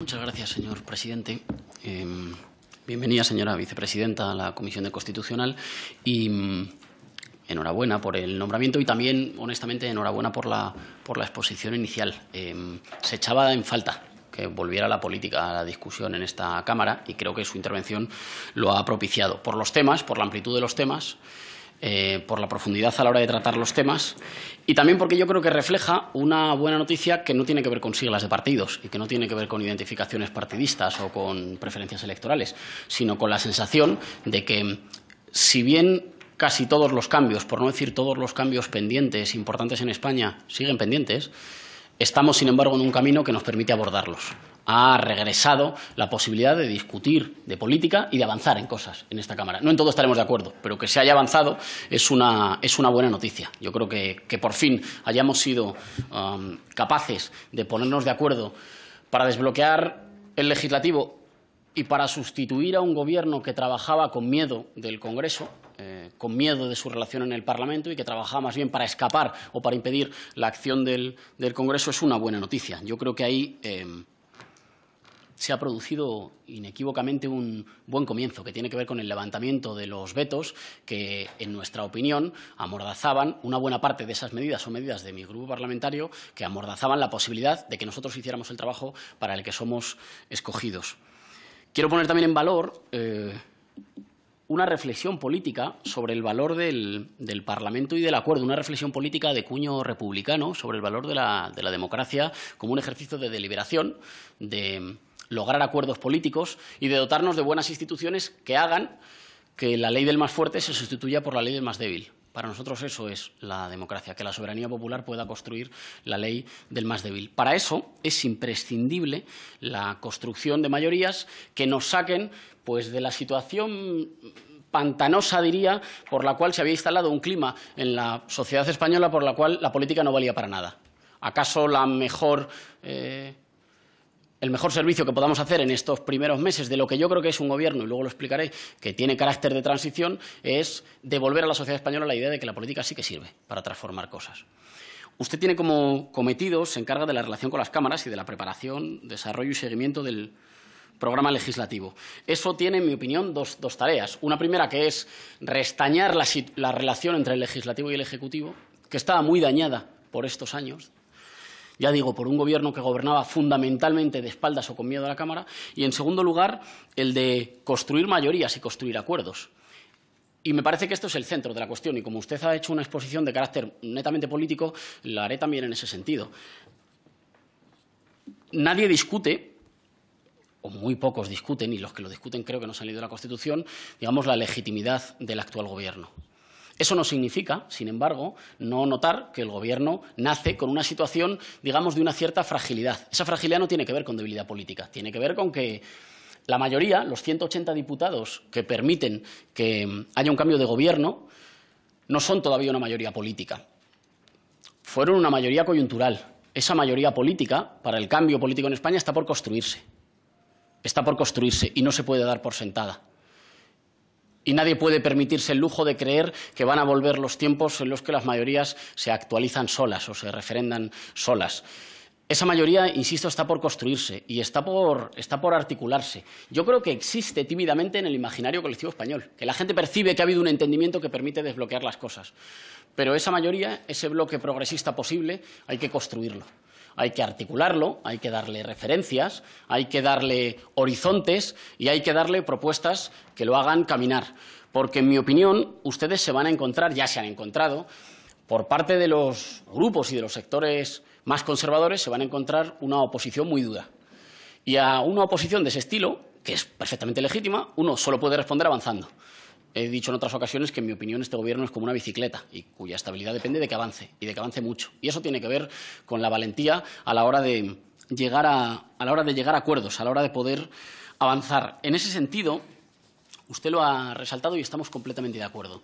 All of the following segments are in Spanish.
Muchas gracias, señor presidente. Em, bienvenida, señora vicepresidenta, a la Comisión de Constitucional. Y mm, enhorabuena por el nombramiento y también, honestamente, enhorabuena por la, por la exposición inicial. Em, se echaba en falta que volviera la política a la discusión en esta Cámara y creo que su intervención lo ha propiciado por los temas, por la amplitud de los temas eh, por la profundidad a la hora de tratar los temas y también porque yo creo que refleja una buena noticia que no tiene que ver con siglas de partidos y que no tiene que ver con identificaciones partidistas o con preferencias electorales, sino con la sensación de que si bien casi todos los cambios, por no decir todos los cambios pendientes, importantes en España, siguen pendientes, estamos, sin embargo, en un camino que nos permite abordarlos ha regresado la posibilidad de discutir de política y de avanzar en cosas en esta Cámara. No en todo estaremos de acuerdo, pero que se haya avanzado es una, buena noticia. Yo creo que, por fin hayamos sido um, capaces de ponernos de acuerdo para desbloquear el legislativo y para sustituir a un gobierno que trabajaba con miedo del Congreso, eh, con miedo de su relación en el Parlamento y que trabajaba más bien para escapar o para impedir la acción del, Congreso, es una buena noticia. Yo creo que ahí. Em, se ha producido inequívocamente un buen comienzo que tiene que ver con el levantamiento de los vetos que, en nuestra opinión, amordazaban una buena parte de esas medidas o medidas de mi grupo parlamentario que amordazaban la posibilidad de que nosotros hiciéramos el trabajo para el que somos escogidos. Quiero poner también en valor eh, una reflexión política sobre el valor del, Parlamento y del acuerdo, una reflexión política de cuño republicano sobre el valor de la, de la democracia como un ejercicio de deliberación, de lograr acuerdos políticos y de dotarnos de buenas instituciones que hagan que la ley del más fuerte se sustituya por la ley del más débil. Para nosotros eso es la democracia, que la soberanía popular pueda construir la ley del más débil. Para eso es imprescindible la construcción de mayorías que nos saquen pues, de la situación pantanosa, diría, por la cual se había instalado un clima en la sociedad española por la cual la política no valía para nada. ¿Acaso la mejor eh, el mejor servicio que podamos hacer en estos primeros meses de lo que yo creo que es un gobierno, y luego lo explicaré, que tiene carácter de transición, es devolver a la sociedad española la idea de que la política sí que sirve para transformar cosas. Usted tiene como cometido, se encarga de la relación con las cámaras y de la preparación, desarrollo y seguimiento del programa legislativo. Eso tiene, en mi opinión, dos, tareas. Una primera que es restañar la, relación entre el legislativo y el ejecutivo, que estaba muy dañada por estos años ya digo, por un gobierno que gobernaba fundamentalmente de espaldas o con miedo a la Cámara, y en segundo lugar, el de construir mayorías y construir acuerdos. Y me parece que esto es el centro de la cuestión, y como usted ha hecho una exposición de carácter netamente político, la haré también en ese sentido. Nadie discute o muy pocos discuten, y los que lo discuten creo que no se han leído la Constitución, digamos, la legitimidad del actual Gobierno. Eso no significa, sin embargo, no notar que el Gobierno nace con una situación, digamos, de una cierta fragilidad. Esa fragilidad no tiene que ver con debilidad política, tiene que ver con que la mayoría, los 180 diputados que permiten que haya un cambio de Gobierno, no son todavía una mayoría política. Fueron una mayoría coyuntural. Esa mayoría política, para el cambio político en España, está por construirse. Está por construirse y no se puede dar por sentada. Y nadie puede permitirse el lujo de creer que van a volver los tiempos en los que las mayorías se actualizan solas o se referendan solas. Esa mayoría, insisto, está por construirse y está por, está por, articularse. Yo creo que existe tímidamente en el imaginario colectivo español, que la gente percibe que ha habido un entendimiento que permite desbloquear las cosas. Pero esa mayoría, ese bloque progresista posible, hay que construirlo hay que articularlo, hay que darle referencias, hay que darle horizontes y hay que darle propuestas que lo hagan caminar. Porque, en mi opinión, ustedes se van a encontrar, ya se han encontrado, por parte de los grupos y de los sectores más conservadores, se van a encontrar una oposición muy dura. Y a una oposición de ese estilo, que es perfectamente legítima, uno solo puede responder avanzando. He dicho en otras ocasiones que, en mi opinión, este gobierno es como una bicicleta y cuya estabilidad depende de que avance y de que avance mucho. Y eso tiene que ver con la valentía a la hora de llegar a, a, la hora de llegar a acuerdos, a la hora de poder avanzar. En ese sentido, usted lo ha resaltado y estamos completamente de acuerdo.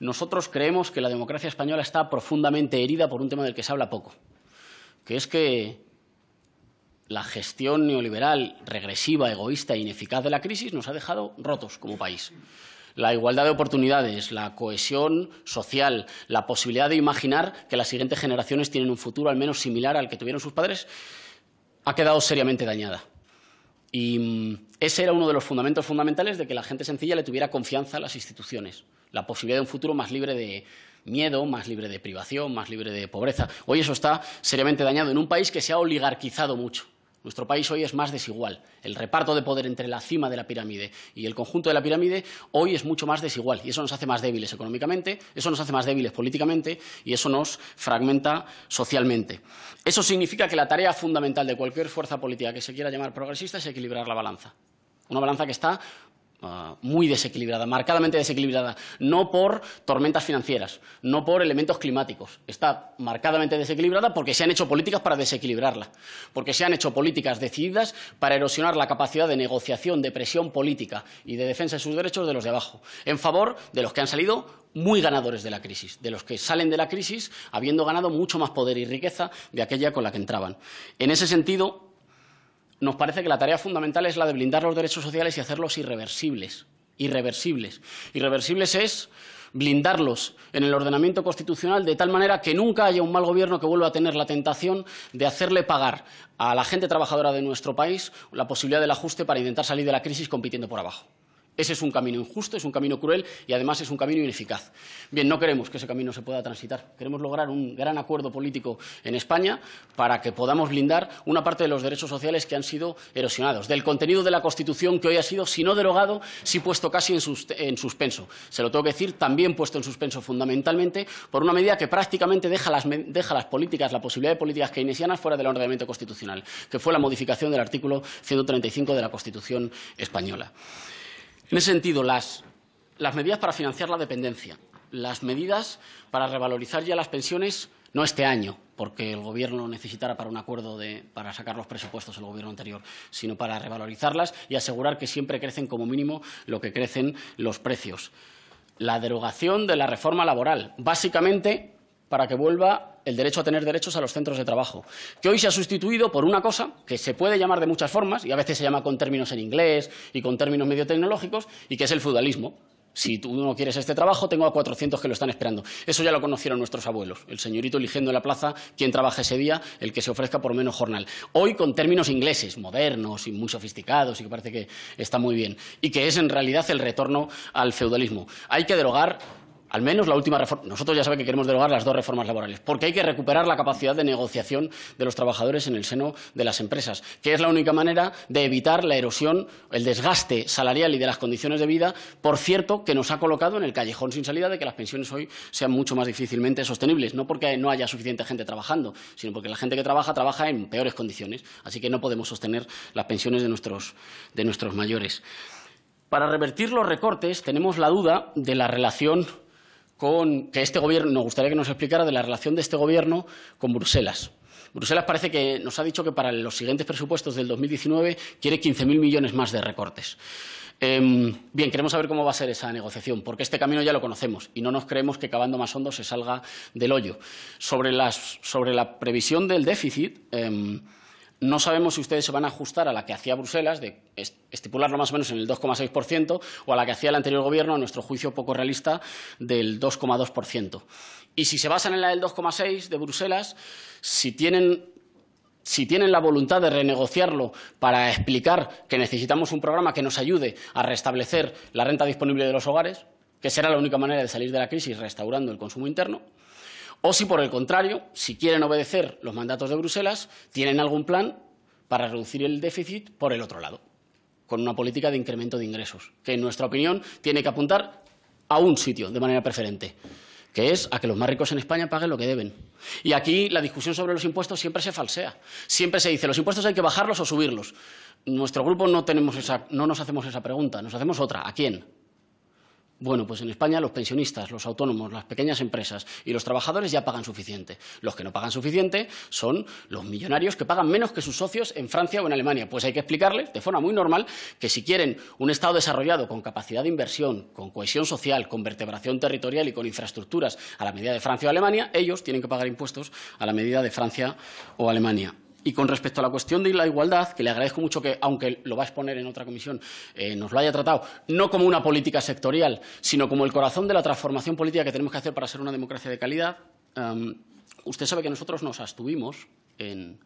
Nosotros creemos que la democracia española está profundamente herida por un tema del que se habla poco, que es que la gestión neoliberal, regresiva, egoísta e ineficaz de la crisis nos ha dejado rotos como país la igualdad de oportunidades, la cohesión social, la posibilidad de imaginar que las siguientes generaciones tienen un futuro al menos similar al que tuvieron sus padres, ha quedado seriamente dañada. Y mm, ese era uno de los fundamentos fundamentales de que la gente sencilla le tuviera confianza a las instituciones, la posibilidad de un futuro más libre de miedo, más libre de privación, más libre de pobreza. Hoy eso está seriamente dañado en un país que se ha oligarquizado mucho nuestro país hoy es más desigual. El reparto de poder entre la cima de la pirámide y el conjunto de la pirámide hoy es mucho más desigual y eso nos hace más débiles económicamente, eso nos hace más débiles políticamente y eso nos fragmenta socialmente. Eso significa que la tarea fundamental de cualquier fuerza política que se quiera llamar progresista es equilibrar la balanza. Una balanza que está Ah, muy desequilibrada, marcadamente desequilibrada, no por tormentas financieras, no por elementos climáticos. Está marcadamente desequilibrada porque se han hecho políticas para desequilibrarla, porque se han hecho políticas decididas para erosionar la capacidad de negociación, de presión política y de defensa de sus derechos de los de abajo, en favor de los que han salido muy ganadores de la crisis, de los que salen de la crisis habiendo ganado mucho más poder y riqueza de aquella con la que entraban. En ese sentido, nos parece que la tarea fundamental es la de blindar los derechos sociales y hacerlos irreversibles. Irreversibles. Irreversibles es blindarlos en el ordenamiento constitucional de tal manera que nunca haya un mal gobierno que vuelva a tener la tentación de hacerle pagar a la gente trabajadora de nuestro país la posibilidad del ajuste para intentar salir de la crisis compitiendo por abajo. Ese es un camino injusto, es un camino cruel y además es un camino ineficaz. Bien, no queremos que ese camino se pueda transitar. Queremos lograr un gran acuerdo político en España para que podamos blindar una parte de los derechos sociales que han sido erosionados, del contenido de la Constitución que hoy ha sido, si no derogado, sí puesto casi en, suspenso. Se lo tengo que decir, también puesto en suspenso fundamentalmente por una medida que prácticamente deja las, deja las políticas, la posibilidad de políticas keynesianas fuera del ordenamiento constitucional, que fue la modificación del artículo 135 de la Constitución española. En ese sentido, las, medidas para financiar la dependencia, las medidas para revalorizar ya las pensiones, no este año, porque el Gobierno lo necesitará para un acuerdo de, para sacar los presupuestos del Gobierno anterior, sino para revalorizarlas y asegurar que siempre crecen como mínimo lo que crecen los precios. La derogación de la reforma laboral, básicamente para que vuelva el derecho a tener derechos a los centros de trabajo, que hoy se ha sustituido por una cosa que se puede llamar de muchas formas, y a veces se llama con términos en inglés y con términos medio tecnológicos, y que es el feudalismo. Si tú no quieres este trabajo, tengo a 400 que lo están esperando. Eso ya lo conocieron nuestros abuelos. El señorito eligiendo en la plaza quién trabaja ese día, el que se ofrezca por menos jornal. Hoy con términos ingleses, modernos y muy sofisticados y que parece que está muy bien. Y que es en realidad el retorno al feudalismo. Hay que derogar al menos la última reforma. Nosotros ya sabemos que queremos derogar las dos reformas laborales, porque hay que recuperar la capacidad de negociación de los trabajadores en el seno de las empresas, que es la única manera de evitar la erosión, el desgaste salarial y de las condiciones de vida, por cierto, que nos ha colocado en el callejón sin salida de que las pensiones hoy sean mucho más difícilmente sostenibles, no porque no haya suficiente gente trabajando, sino porque la gente que trabaja trabaja en peores condiciones, así que no podemos sostener las pensiones de nuestros, de nuestros mayores. Para revertir los recortes tenemos la duda de la relación con que este gobierno, nos gustaría que nos explicara de la relación de este gobierno con Bruselas. Bruselas parece que nos ha dicho que para los siguientes presupuestos del 2019 quiere 15.000 millones más de recortes. Em, bien, queremos saber cómo va a ser esa negociación, porque este camino ya lo conocemos y no nos creemos que cavando más hondo se salga del hoyo. Sobre, la previsión del déficit. Em, no sabemos si ustedes se van a ajustar a la que hacía Bruselas, de estipularlo más o menos en el 2,6%, o a la que hacía el anterior Gobierno, a nuestro juicio poco realista, del 2,2%. Y si se basan en la del 2,6% de Bruselas, si tienen si tienen la voluntad de renegociarlo para explicar que necesitamos un programa que nos ayude a restablecer la renta disponible de los hogares, que será la única manera de salir de la crisis restaurando el consumo interno, o si, por el contrario, si quieren obedecer los mandatos de Bruselas, tienen algún plan para reducir el déficit por el otro lado, con una política de incremento de ingresos, que, en nuestra opinión, tiene que apuntar a un sitio de manera preferente que es a que los más ricos en España paguen lo que deben. Y aquí la discusión sobre los impuestos siempre se falsea. Siempre se dice, los impuestos hay que bajarlos o subirlos. Nuestro grupo no, no nos hacemos esa pregunta, nos hacemos otra. ¿A quién? Bueno, pues en España los pensionistas, los autónomos, las pequeñas empresas y los trabajadores ya pagan suficiente. Los que no pagan suficiente son los millonarios que pagan menos que sus socios en Francia o en Alemania. Pues hay que explicarles de forma muy normal que si quieren un Estado desarrollado con capacidad de inversión, con cohesión social, con vertebración territorial y con infraestructuras a la medida de Francia o Alemania, ellos tienen que pagar impuestos a la medida de Francia o Alemania. Y con respecto a la cuestión de la igualdad, que le agradezco mucho que, aunque lo va a exponer en otra comisión, eh, nos lo haya tratado, no como una política sectorial, sino como el corazón de la transformación política que tenemos que hacer para ser una democracia de calidad, em, usted sabe que nosotros nos abstuvimos en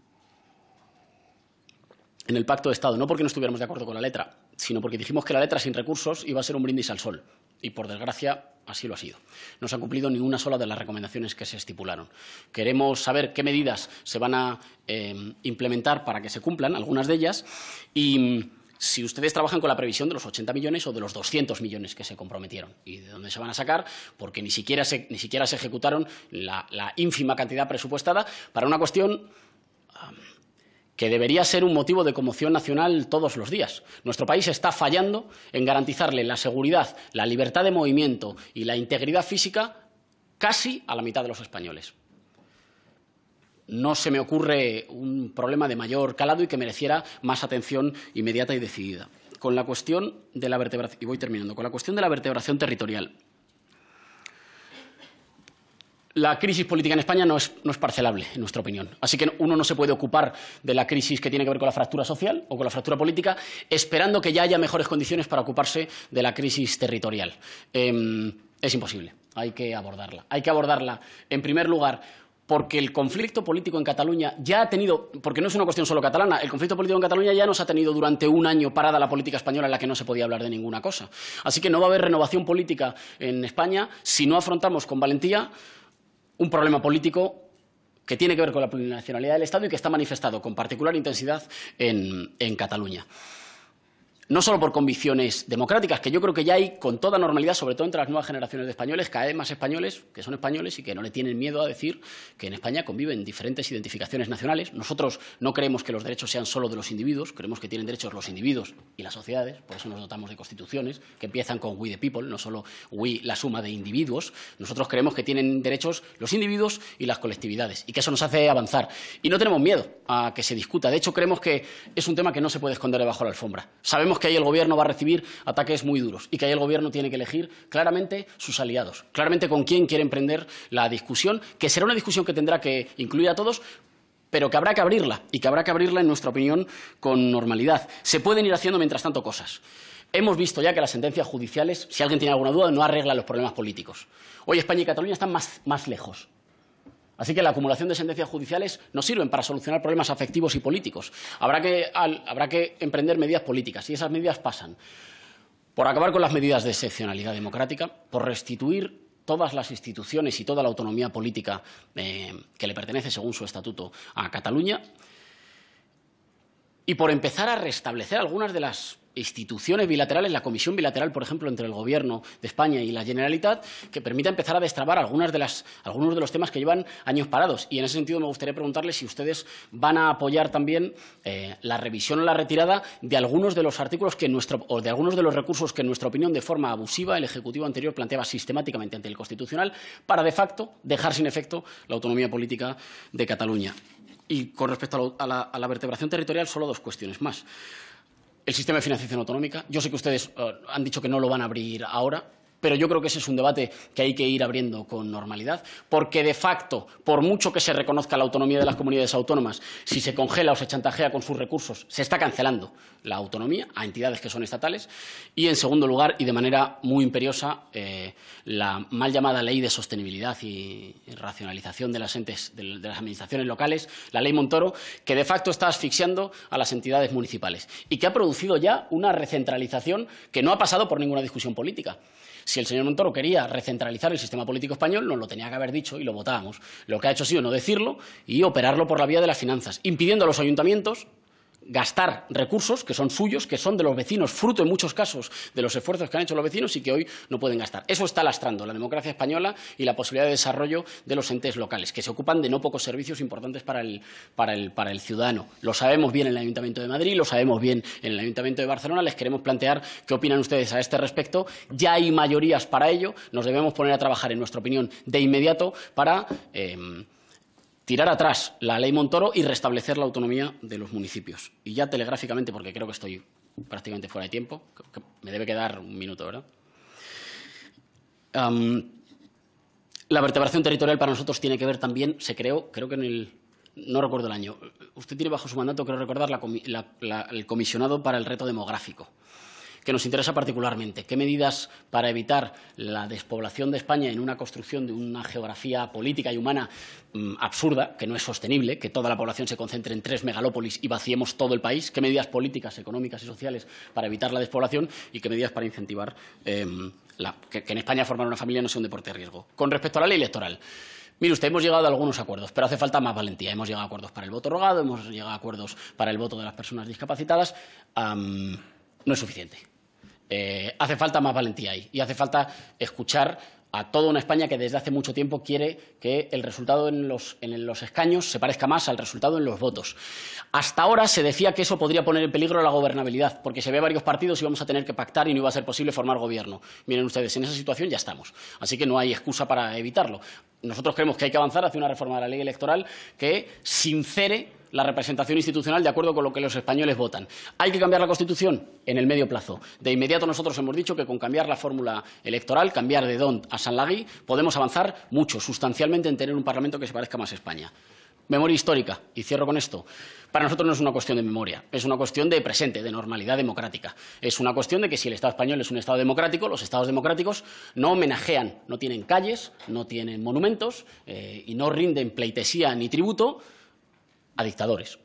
en el pacto de Estado, no porque no estuviéramos de acuerdo con la letra, sino porque dijimos que la letra sin recursos iba a ser un brindis al sol. Y, por desgracia, así lo ha sido. No se ha cumplido ninguna sola de las recomendaciones que se estipularon. Queremos saber qué medidas se van a eh, implementar para que se cumplan, algunas de ellas, y mm, si ustedes trabajan con la previsión de los 80 millones o de los 200 millones que se comprometieron y de dónde se van a sacar, porque ni siquiera se, ni siquiera se ejecutaron la, ínfima cantidad presupuestada para una cuestión que debería ser un motivo de conmoción nacional todos los días. Nuestro país está fallando en garantizarle la seguridad, la libertad de movimiento y la integridad física casi a la mitad de los españoles. No se me ocurre un problema de mayor calado y que mereciera más atención inmediata y decidida. Con la cuestión de la vertebración, y voy terminando, con la cuestión de la vertebración territorial la crisis política en España no es, parcelable, en nuestra opinión. Así que uno no se puede ocupar de la crisis que tiene que ver con la fractura social o con la fractura política, esperando que ya haya mejores condiciones para ocuparse de la crisis territorial. Em, es imposible. Hay que abordarla. Hay que abordarla, en primer lugar, porque el conflicto político en Cataluña ya ha tenido, porque no es una cuestión solo catalana, el conflicto político en Cataluña ya nos ha tenido durante un año parada la política española en la que no se podía hablar de ninguna cosa. Así que no va a haber renovación política en España si no afrontamos con valentía un problema político que tiene que ver con la plurinacionalidad del Estado y que está manifestado con particular intensidad en, en Cataluña no solo por convicciones democráticas, que yo creo que ya hay con toda normalidad, sobre todo entre las nuevas generaciones de españoles, cada vez más españoles que son españoles y que no le tienen miedo a decir que en España conviven diferentes identificaciones nacionales. Nosotros no creemos que los derechos sean solo de los individuos, creemos que tienen derechos los individuos y las sociedades, por eso nos dotamos de constituciones que empiezan con we the people, no solo we la suma de individuos. Nosotros creemos que tienen derechos los individuos y las colectividades y que eso nos hace avanzar. Y no tenemos miedo a que se discuta. De hecho, creemos que es un tema que no se puede esconder debajo de la alfombra que ahí el gobierno va a recibir ataques muy duros y que ahí el gobierno tiene que elegir claramente sus aliados, claramente con quién quiere emprender la discusión, que será una discusión que tendrá que incluir a todos, pero que habrá que abrirla y que habrá que abrirla, en nuestra opinión, con normalidad. Se pueden ir haciendo, mientras tanto, cosas. Hemos visto ya que las sentencias judiciales, si alguien tiene alguna duda, no arreglan los problemas políticos. Hoy España y Cataluña están más, más lejos Así que la acumulación de sentencias judiciales no sirven para solucionar problemas afectivos y políticos. Habrá que, emprender medidas políticas y esas medidas pasan por acabar con las medidas de excepcionalidad democrática, por restituir todas las instituciones y toda la autonomía política eh, que le pertenece según su estatuto a Cataluña y por empezar a restablecer algunas de las instituciones bilaterales, la Comisión Bilateral, por ejemplo, entre el Gobierno de España y la Generalitat, que permita empezar a destrabar algunos de los temas que llevan años parados. Y en ese sentido me gustaría preguntarle si ustedes van a apoyar también eh, la revisión o la retirada de algunos de los artículos que o de algunos de los recursos que, en nuestra opinión, de forma abusiva, el Ejecutivo anterior planteaba sistemáticamente ante el Constitucional para, de facto, dejar sin efecto la autonomía política de Cataluña. Y con respecto a la vertebración territorial, solo dos cuestiones más el sistema de financiación autonómica. Yo sé que ustedes eh, han dicho que no lo van a abrir ahora, pero yo creo que ese es un debate que hay que ir abriendo con normalidad, porque de facto, por mucho que se reconozca la autonomía de las comunidades autónomas, si se congela o se chantajea con sus recursos, se está cancelando la autonomía a entidades que son estatales. Y, en segundo lugar, y de manera muy imperiosa, eh, la mal llamada ley de sostenibilidad y racionalización de las administraciones locales, la ley Montoro, que de facto está asfixiando a las entidades municipales y que ha producido ya una recentralización que no ha pasado por ninguna discusión política si el señor Montoro quería recentralizar el sistema político español, nos lo tenía que haber dicho y lo votábamos. Lo que ha hecho ha sido no decirlo y operarlo por la vía de las finanzas, impidiendo a los ayuntamientos gastar recursos que son suyos, que son de los vecinos, fruto en muchos casos de los esfuerzos que han hecho los vecinos y que hoy no pueden gastar. Eso está lastrando la democracia española y la posibilidad de desarrollo de los entes locales, que se ocupan de no pocos servicios importantes para el, ciudadano. Lo sabemos bien en el Ayuntamiento de Madrid, lo sabemos bien en el Ayuntamiento de Barcelona. Les queremos plantear qué opinan ustedes a este respecto. Ya hay mayorías para ello. Nos debemos poner a trabajar, en nuestra opinión, de inmediato para. Eh, tirar atrás la ley Montoro y restablecer la autonomía de los municipios. Y ya telegráficamente, porque creo que estoy prácticamente fuera de tiempo, me debe quedar un minuto, ¿verdad? la vertebración territorial para nosotros tiene que ver también, se creó, creo que en el. No recuerdo el año. Usted tiene bajo su mandato, creo recordar, el comisionado para el reto demográfico que nos interesa particularmente. ¿Qué medidas para evitar la despoblación de España en una construcción de una geografía política y humana mm, absurda, que no es sostenible, que toda la población se concentre en tres megalópolis y vaciemos todo el país? ¿Qué medidas políticas, económicas y sociales para evitar la despoblación y qué medidas para incentivar em, que, en España formar una familia no sea un deporte de riesgo? Con respecto a la ley electoral. Mire usted, hemos llegado a algunos acuerdos, pero hace falta más valentía. Hemos llegado a acuerdos para el voto rogado, hemos llegado a acuerdos para el voto de las personas discapacitadas no es suficiente. Eh, hace falta más valentía ahí y hace falta escuchar a toda una España que desde hace mucho tiempo quiere que el resultado en los, en los, escaños se parezca más al resultado en los votos. Hasta ahora se decía que eso podría poner en peligro la gobernabilidad, porque se ve varios partidos y vamos a tener que pactar y no iba a ser posible formar gobierno. Miren ustedes, en esa situación ya estamos, así que no hay excusa para evitarlo. Nosotros creemos que hay que avanzar hacia una reforma de la ley electoral que sincere la representación institucional de acuerdo con lo que los españoles votan. ¿Hay que cambiar la Constitución? En el medio plazo. De inmediato nosotros hemos dicho que con cambiar la fórmula electoral, cambiar de Don a San Sanlagui, podemos avanzar mucho, sustancialmente, en tener un Parlamento que se parezca más a España. Memoria histórica, y cierro con esto. Para nosotros no es una cuestión de memoria, es una cuestión de presente, de normalidad democrática. Es una cuestión de que si el Estado español es un Estado democrático, los Estados democráticos no homenajean, no tienen calles, no tienen monumentos eh, y no rinden pleitesía ni tributo a dictadores,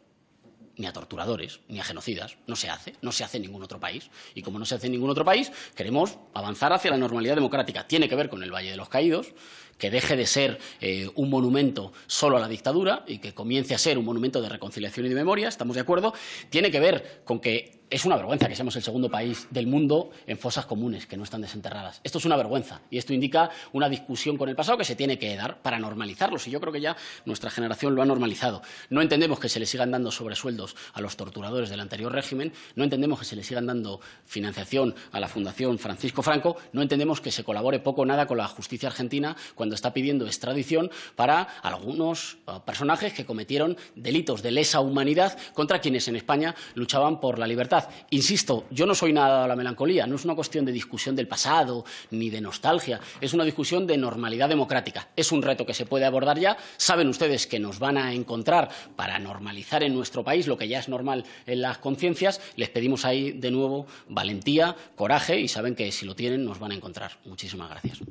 ni a torturadores, ni a genocidas. No se hace, no se hace en ningún otro país. Y como no se hace en ningún otro país, queremos avanzar hacia la normalidad democrática. Tiene que ver con el Valle de los Caídos, que deje de ser eh, un monumento solo a la dictadura y que comience a ser un monumento de reconciliación y de memoria, estamos de acuerdo. Tiene que ver con que es una vergüenza que seamos el segundo país del mundo en fosas comunes que no están desenterradas. Esto es una vergüenza y esto indica una discusión con el pasado que se tiene que dar para normalizarlos y yo creo que ya nuestra generación lo ha normalizado. No entendemos que se le sigan dando sobresueldos a los torturadores del anterior régimen, no entendemos que se le sigan dando financiación a la Fundación Francisco Franco, no entendemos que se colabore poco o nada con la justicia argentina cuando está pidiendo extradición para algunos eh, personajes que cometieron delitos de lesa humanidad contra quienes en España luchaban por la libertad Insisto, yo no soy nada de la melancolía, no es una cuestión de discusión del pasado ni de nostalgia, es una discusión de normalidad democrática. Es un reto que se puede abordar ya. Saben ustedes que nos van a encontrar para normalizar en nuestro país lo que ya es normal en las conciencias. Les pedimos ahí de nuevo valentía, coraje y saben que si lo tienen nos van a encontrar. Muchísimas gracias.